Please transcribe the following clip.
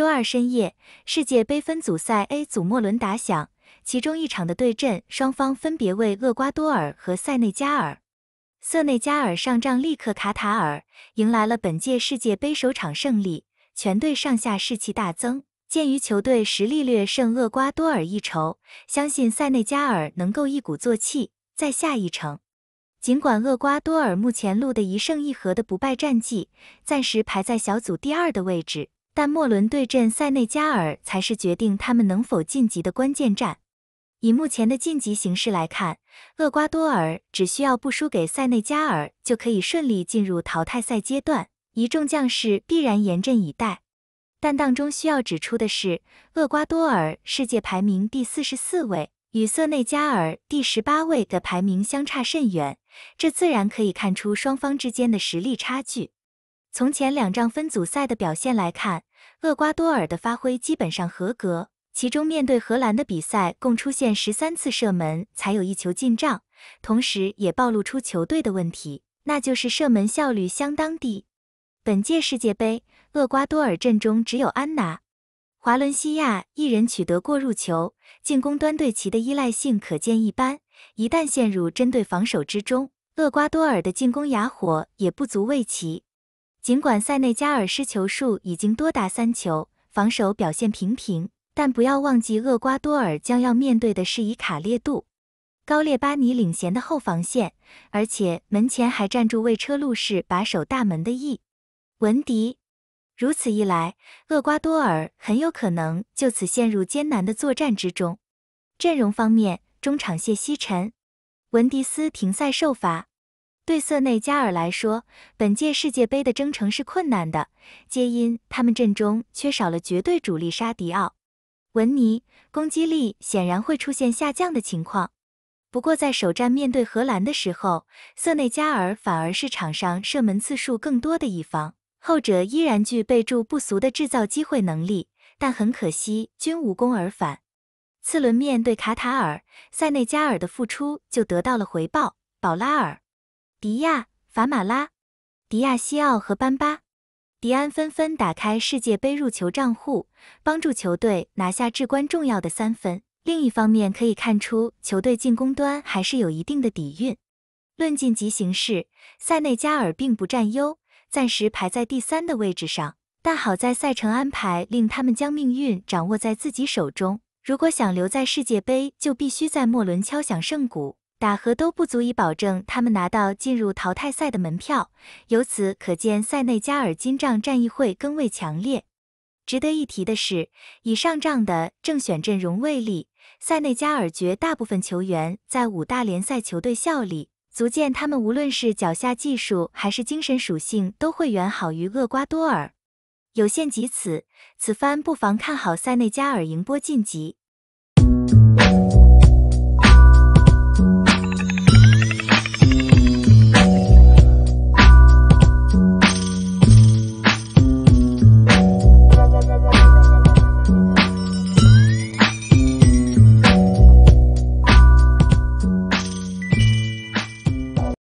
周二深夜，世界杯分组赛 A 组末轮打响，其中一场的对阵双方分别为厄瓜多尔和塞内加尔。塞内加尔上仗力克卡塔尔，迎来了本届世界杯首场胜利，全队上下士气大增。鉴于球队实力略胜厄瓜多尔一筹，相信塞内加尔能够一鼓作气再下一城。尽管厄瓜多尔目前录得一胜一和的不败战绩，暂时排在小组第二的位置。但莫伦对阵塞内加尔才是决定他们能否晋级的关键战。以目前的晋级形势来看，厄瓜多尔只需要不输给塞内加尔，就可以顺利进入淘汰赛阶段。一众将士必然严阵以待。但当中需要指出的是，厄瓜多尔世界排名第四十四位，与塞内加尔第十八位的排名相差甚远，这自然可以看出双方之间的实力差距。从前两仗分组赛的表现来看，厄瓜多尔的发挥基本上合格。其中面对荷兰的比赛，共出现十三次射门才有一球进账，同时也暴露出球队的问题，那就是射门效率相当低。本届世界杯，厄瓜多尔阵中只有安娜、华伦西亚一人取得过入球，进攻端对其的依赖性可见一斑。一旦陷入针对防守之中，厄瓜多尔的进攻哑火也不足为奇。尽管塞内加尔失球数已经多达三球，防守表现平平，但不要忘记厄瓜多尔将要面对的是以卡列杜·高列巴尼领衔的后防线，而且门前还站住为车路士把守大门的易文迪。如此一来，厄瓜多尔很有可能就此陷入艰难的作战之中。阵容方面，中场谢西臣、文迪斯停赛受罚。对塞内加尔来说，本届世界杯的征程是困难的，皆因他们阵中缺少了绝对主力沙迪奥·文尼，攻击力显然会出现下降的情况。不过在首战面对荷兰的时候，塞内加尔反而是场上射门次数更多的一方，后者依然具备注不俗的制造机会能力，但很可惜均无功而返。次轮面对卡塔尔，塞内加尔的付出就得到了回报，保拉尔。迪亚、法马拉、迪亚西奥和班巴、迪安纷纷打开世界杯入球账户，帮助球队拿下至关重要的三分。另一方面可以看出，球队进攻端还是有一定的底蕴。论晋级形势，塞内加尔并不占优，暂时排在第三的位置上。但好在赛程安排令他们将命运掌握在自己手中。如果想留在世界杯，就必须在末轮敲响圣鼓。打和都不足以保证他们拿到进入淘汰赛的门票，由此可见塞内加尔金帐战役会更为强烈。值得一提的是，以上仗的正选阵容为例，塞内加尔绝大部分球员在五大联赛球队效力，足见他们无论是脚下技术还是精神属性都会远好于厄瓜多尔。有限即此，此番不妨看好塞内加尔赢波晋级。